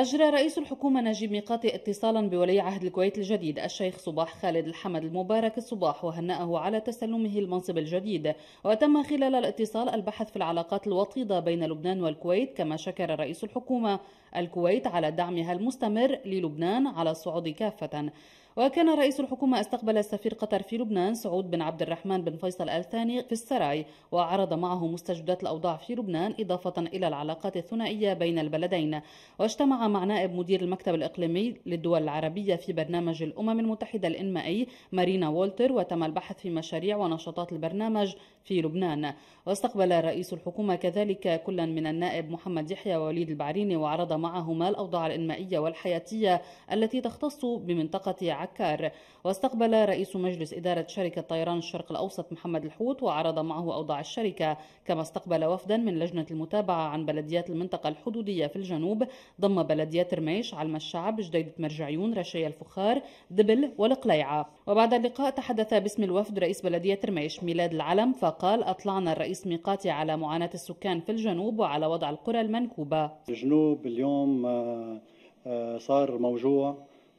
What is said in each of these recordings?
أجرى رئيس الحكومة نجيب ميقاتي اتصالا بولي عهد الكويت الجديد الشيخ صباح خالد الحمد المبارك الصباح وهنأه على تسلمه المنصب الجديد وتم خلال الاتصال البحث في العلاقات الوطيدة بين لبنان والكويت كما شكر رئيس الحكومة الكويت على دعمها المستمر للبنان على الصعود كافة وكان رئيس الحكومة استقبل سفير قطر في لبنان سعود بن عبد الرحمن بن فيصل الثاني في السراي وعرض معه مستجدات الأوضاع في لبنان إضافة إلى العلاقات الثنائية بين البلدين واجتمع مع نائب مدير المكتب الإقليمي للدول العربية في برنامج الأمم المتحدة الإنمائي مارينا وولتر وتم البحث في مشاريع ونشاطات البرنامج في لبنان واستقبل رئيس الحكومة كذلك كلا من النائب محمد يحيى ووليد البعريني وعرض معهما الأوضاع الإنمائية والحياتية التي تختص بمنطقة عكار واستقبل رئيس مجلس إدارة شركة طيران الشرق الأوسط محمد الحوت وعرض معه أوضاع الشركة كما استقبل وفدا من لجنة المتابعة عن بلديات المنطقة الحدودية في الجنوب ضم بلديات رميش علم الشعب جديدة مرجعيون رشايا الفخار دبل والقليعة وبعد اللقاء تحدث باسم الوفد رئيس بلدية رميش ميلاد العلم فقال أطلعنا الرئيس ميقاتي على معاناة السكان في الجنوب وعلى وضع القرى المنكوبة الجنوب اليوم آه، آه، صار موجوع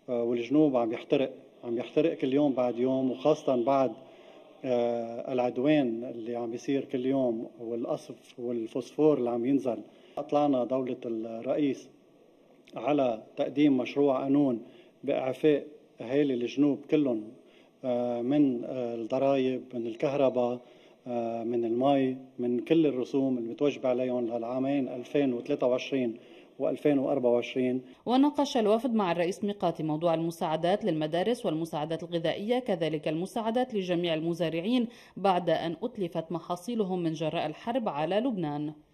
آه، والجنوب عم يحترق عم يحترق كل يوم بعد يوم وخاصة بعد العدوان اللي عم بيصير كل يوم والقصف والفوسفور اللي عم ينزل أطلعنا دولة الرئيس على تقديم مشروع قانون باعفاء اهالي الجنوب كلهم آه، من الضرائب من الكهرباء آه، من المي من كل الرسوم المتوجبة عليهم للعامين 2023 و2024 وناقش الوفد مع الرئيس ميقاتي موضوع المساعدات للمدارس والمساعدات الغذائية كذلك المساعدات لجميع المزارعين بعد أن أتلفت محاصيلهم من جراء الحرب على لبنان